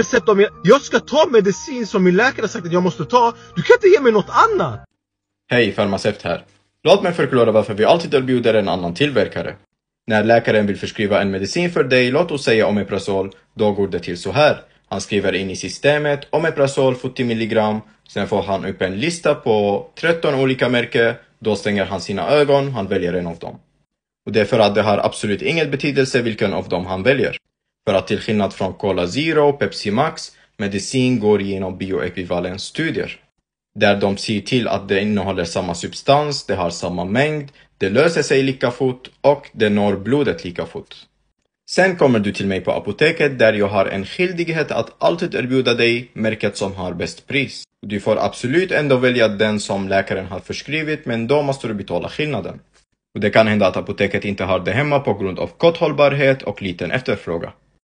recept om jag, jag ska ta medicin som min läkare sagt att jag måste ta. Du kan inte ge mig något annat! Hej, farmaceut här. Låt mig förklara varför vi alltid erbjuder en annan tillverkare. När läkaren vill förskriva en medicin för dig, låt oss säga Omeprazol, då går det till så här. Han skriver in i systemet Omeprazol 40 milligram, sen får han upp en lista på 13 olika märken, då stänger han sina ögon, han väljer en av dem. Och det är för att det har absolut ingen betydelse vilken av dem han väljer. För att till skillnad från Cola Zero och Pepsi Max medicin går igenom bioekvivalensstudier. Där de ser till att det innehåller samma substans, det har samma mängd, det löser sig lika fort och det når blodet lika fort. Sen kommer du till mig på apoteket där jag har en skyldighet att alltid erbjuda dig märket som har bäst pris. Du får absolut ändå välja den som läkaren har förskrivit men då måste du betala skillnaden. Och det kan hända att apoteket inte har det hemma på grund av kort hållbarhet och liten efterfrågan.